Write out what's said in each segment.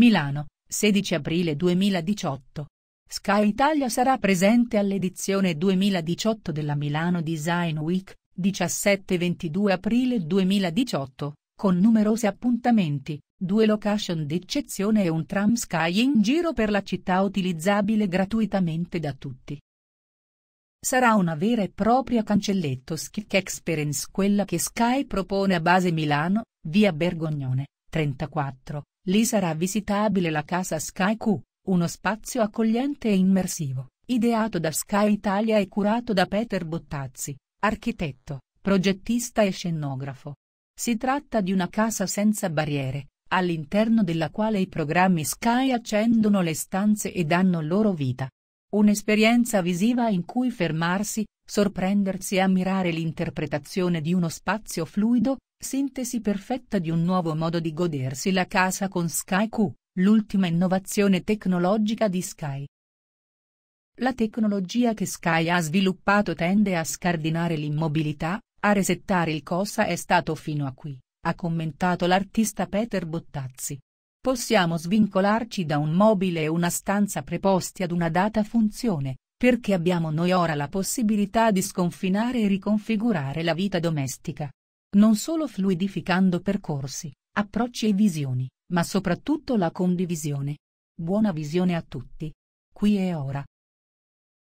Milano, 16 aprile 2018. Sky Italia sarà presente all'edizione 2018 della Milano Design Week, 17-22 aprile 2018, con numerosi appuntamenti, due location d'eccezione e un tram Sky in giro per la città utilizzabile gratuitamente da tutti. Sarà una vera e propria cancelletto skic experience quella che Sky propone a base Milano, via Bergognone, 34, Lì sarà visitabile la casa Sky Q, uno spazio accogliente e immersivo, ideato da Sky Italia e curato da Peter Bottazzi, architetto, progettista e scenografo. Si tratta di una casa senza barriere, all'interno della quale i programmi Sky accendono le stanze e danno loro vita, Un'esperienza visiva in cui fermarsi, sorprendersi e ammirare l'interpretazione di uno spazio fluido, sintesi perfetta di un nuovo modo di godersi la casa con Sky Q, l'ultima innovazione tecnologica di Sky. La tecnologia che Sky ha sviluppato tende a scardinare l'immobilità, a resettare il cosa è stato fino a qui, ha commentato l'artista Peter Bottazzi. Possiamo svincolarci da un mobile e una stanza preposti ad una data funzione, perché abbiamo noi ora la possibilità di sconfinare e riconfigurare la vita domestica. Non solo fluidificando percorsi, approcci e visioni, ma soprattutto la condivisione. Buona visione a tutti. Qui e ora.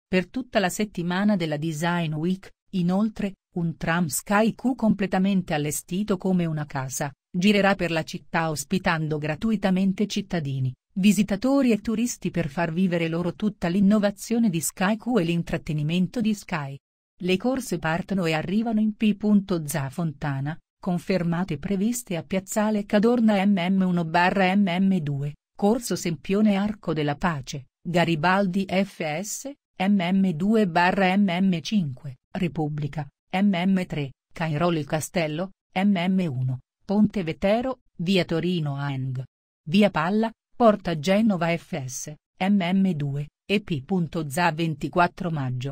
Per tutta la settimana della Design Week, inoltre, un tram Sky Q completamente allestito come una casa, girerà per la città ospitando gratuitamente cittadini, visitatori e turisti per far vivere loro tutta l'innovazione di SkyQ e l'intrattenimento di Sky. Le corse partono e arrivano in P.ZA Fontana, fermate previste a Piazzale Cadorna MM1-MM2, Corso Sempione Arco della Pace, Garibaldi FS, MM2-MM5, Repubblica, MM3, Cairoli Castello, MM1, Ponte Vetero, via Torino Aeng. Via Palla, Porta Genova FS, MM2, EP.ZA 24 maggio.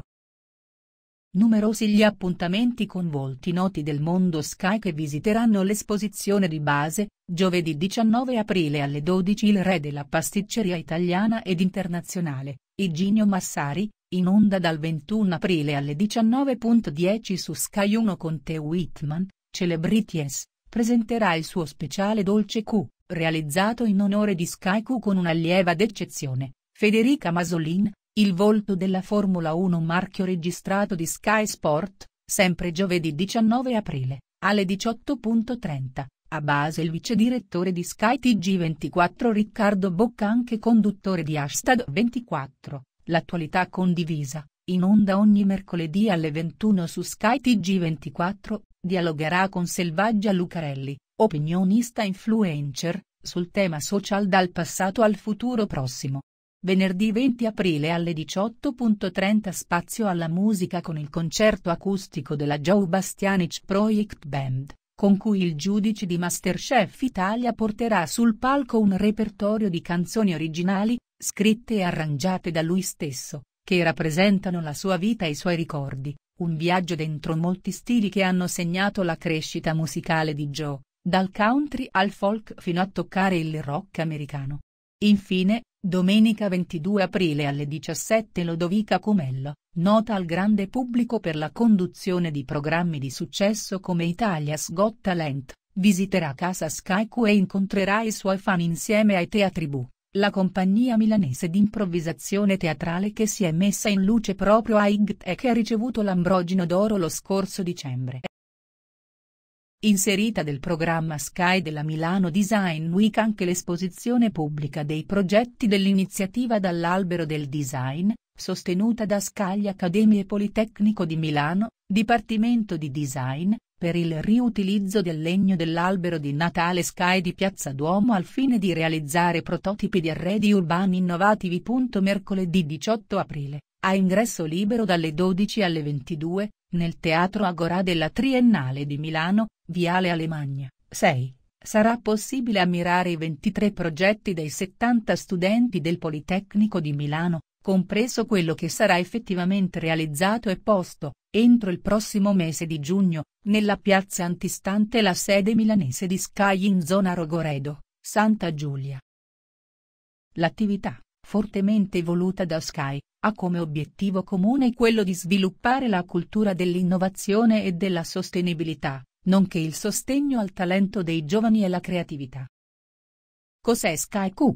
Numerosi gli appuntamenti con volti noti del mondo Sky che visiteranno l'esposizione di base, giovedì 19 aprile alle 12 il re della pasticceria italiana ed internazionale, Iginio Massari, in onda dal 21 aprile alle 19.10 su Sky 1 con The Whitman, Celebrities, presenterà il suo speciale Dolce Q, realizzato in onore di Sky Q con una lieva d'eccezione, Federica Masolin, il volto della Formula 1 marchio registrato di Sky Sport, sempre giovedì 19 aprile, alle 18.30, a base il vice direttore di Sky Tg24 Riccardo Bocca anche conduttore di Hashtag 24, l'attualità condivisa, in onda ogni mercoledì alle 21 su Sky Tg24, Dialogherà con Selvaggia Lucarelli, opinionista influencer, sul tema social dal passato al futuro prossimo. Venerdì 20 aprile alle 18.30 spazio alla musica con il concerto acustico della Joe Bastianic Project Band, con cui il giudice di Masterchef Italia porterà sul palco un repertorio di canzoni originali, scritte e arrangiate da lui stesso, che rappresentano la sua vita e i suoi ricordi, un viaggio dentro molti stili che hanno segnato la crescita musicale di Joe, dal country al folk fino a toccare il rock americano. Infine, domenica 22 aprile alle 17 Lodovica Comello, nota al grande pubblico per la conduzione di programmi di successo come Italia's Got Talent, visiterà casa Sky e incontrerà i suoi fan insieme ai teatribù la compagnia milanese di improvvisazione teatrale che si è messa in luce proprio a IGT e che ha ricevuto l'Ambrogino d'Oro lo scorso dicembre. Inserita nel programma Sky della Milano Design Week anche l'esposizione pubblica dei progetti dell'iniziativa dall'Albero del Design, sostenuta da Scaglia Accademie Politecnico di Milano, Dipartimento di Design, per il riutilizzo del legno dell'albero di Natale Sky di Piazza Duomo al fine di realizzare prototipi di arredi urbani innovativi. Mercoledì 18 aprile, a ingresso libero dalle 12 alle 22, nel Teatro Agora della Triennale di Milano, Viale Alemagna, 6 sarà possibile ammirare i 23 progetti dei 70 studenti del Politecnico di Milano, compreso quello che sarà effettivamente realizzato e posto, entro il prossimo mese di giugno, nella piazza antistante la sede milanese di Sky in zona Rogoredo, Santa Giulia. L'attività, fortemente voluta da Sky, ha come obiettivo comune quello di sviluppare la cultura dell'innovazione e della sostenibilità, nonché il sostegno al talento dei giovani e la creatività. Cos'è Sky Q?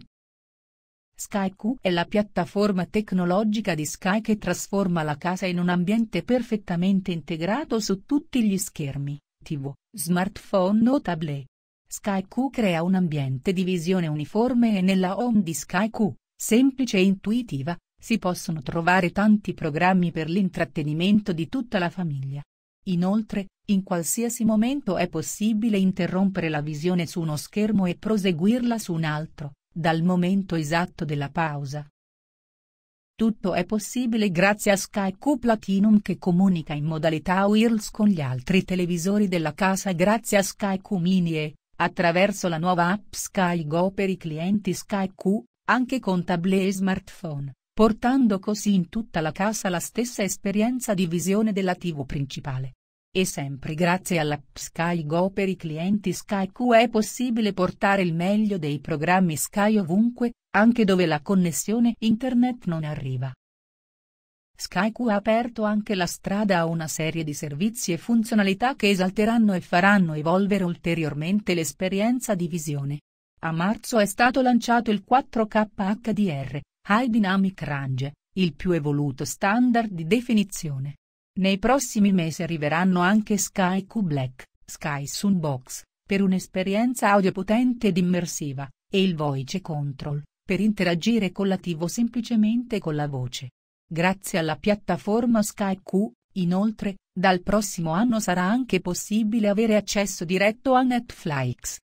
SkyQ è la piattaforma tecnologica di Sky che trasforma la casa in un ambiente perfettamente integrato su tutti gli schermi, TV, smartphone o tablet. SkyQ crea un ambiente di visione uniforme e nella home di SkyQ, semplice e intuitiva, si possono trovare tanti programmi per l'intrattenimento di tutta la famiglia. Inoltre, in qualsiasi momento è possibile interrompere la visione su uno schermo e proseguirla su un altro dal momento esatto della pausa. Tutto è possibile grazie a Sky Q Platinum che comunica in modalità Wheels con gli altri televisori della casa grazie a Sky Q Mini e, attraverso la nuova app Sky Go per i clienti Sky Q, anche con tablet e smartphone, portando così in tutta la casa la stessa esperienza di visione della TV principale. E sempre grazie all'app Sky Go per i clienti Sky Q è possibile portare il meglio dei programmi Sky ovunque, anche dove la connessione internet non arriva. SkyQ ha aperto anche la strada a una serie di servizi e funzionalità che esalteranno e faranno evolvere ulteriormente l'esperienza di visione. A marzo è stato lanciato il 4K HDR, High Dynamic Range, il più evoluto standard di definizione. Nei prossimi mesi arriveranno anche Sky Q Black, Sky Sunbox, per un'esperienza audio potente ed immersiva, e il Voice Control, per interagire con la TV semplicemente con la voce. Grazie alla piattaforma Sky Q, inoltre, dal prossimo anno sarà anche possibile avere accesso diretto a Netflix.